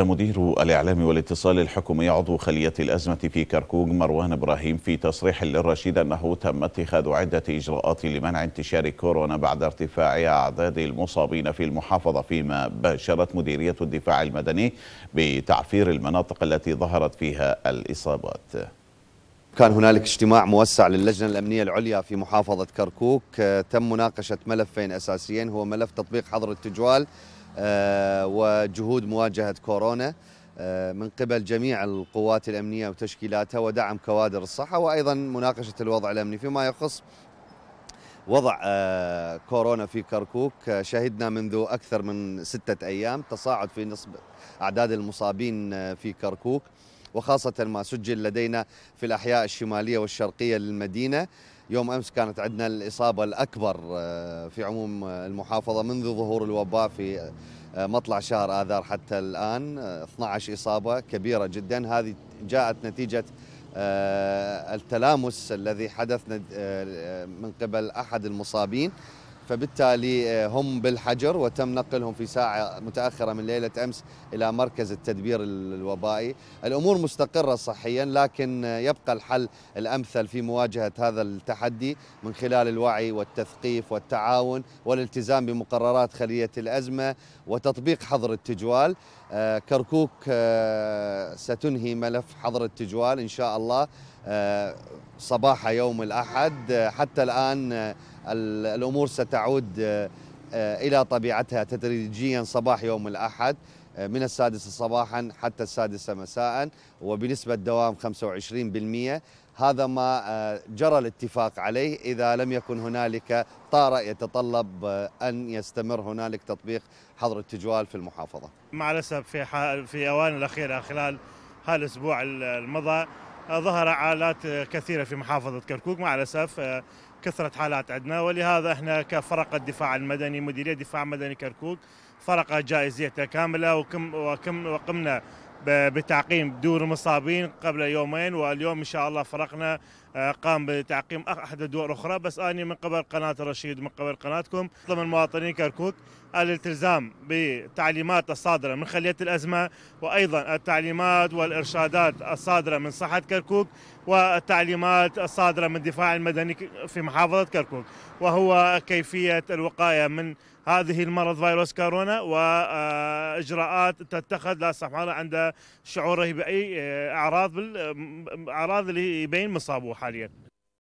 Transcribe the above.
مدير الإعلام والاتصال الحكومي عضو خلية الأزمة في كركوك مروان إبراهيم في تصريح للرشيد أنه تم اتخاذ عدة إجراءات لمنع انتشار كورونا بعد ارتفاع أعداد المصابين في المحافظة فيما باشرت مديرية الدفاع المدني بتعفير المناطق التي ظهرت فيها الإصابات كان هنالك اجتماع موسع للجنة الأمنية العليا في محافظة كركوك آه، تم مناقشة ملفين أساسيين هو ملف تطبيق حظر التجوال آه، وجهود مواجهة كورونا آه، من قبل جميع القوات الأمنية وتشكيلاتها ودعم كوادر الصحة وأيضا مناقشة الوضع الأمني فيما يخص وضع آه، كورونا في كركوك شهدنا منذ أكثر من ستة أيام تصاعد في نصب أعداد المصابين في كركوك وخاصة ما سجل لدينا في الأحياء الشمالية والشرقية للمدينة يوم أمس كانت عندنا الإصابة الأكبر آه، في عموم المحافظة منذ ظهور الوباء في آه، مطلع شهر آذار حتى الآن 12 آه، إصابة كبيرة جدا هذه جاءت نتيجة التلامس الذي حدث من قبل أحد المصابين فبالتالي آه، هم بالحجر وتم نقلهم في ساعة متأخرة من ليلة أمس إلى مركز التدبير الوبائي الأمور مستقرة صحيا لكن آه، يبقى الحل الأمثل في مواجهة هذا التحدي من خلال الوعي والتثقيف والتعاون والالتزام بمقررات خلية الأزمة وتطبيق حظر التجوال آه، كركوك ستنهي ملف حظر التجوال إن شاء الله آه، صباح يوم الأحد آه، حتى الآن آه، الأمور ستعود إلى طبيعتها تدريجيا صباح يوم الأحد من السادسة صباحا حتى السادسة مساء وبنسبة دوام 25% هذا ما جرى الاتفاق عليه إذا لم يكن هنالك طارئ يتطلب أن يستمر هنالك تطبيق حظر التجوال في المحافظة مع الأسف في, في أوان الأخيرة خلال هالأسبوع المضى ظهر حالات كثيرة في محافظة كركوك مع الأسف آه، كثرة حالات عندنا ولهذا احنا كفرقة الدفاع المدني مديرية دفاع مدني كركوك فرقة جائزيتها كاملة وكم وكم وقمنا بتعقيم دور المصابين قبل يومين واليوم ان شاء الله فرقنا آه، قام بتعقيم احد الدول الاخرى بس اني من قبل قناه الرشيد من قبل قناتكم اطلب المواطنين مواطنين كركوك الالتزام بتعليمات الصادره من خليه الازمه وايضا التعليمات والارشادات الصادره من صحه كركوك والتعليمات الصادره من الدفاع المدني في محافظه كركوك وهو كيفيه الوقايه من هذه المرض فيروس كورونا واجراءات تتخذ لا سمح الله عند شعوره باي آه، اعراض آه، اعراض اللي يبين مصابوها حاليا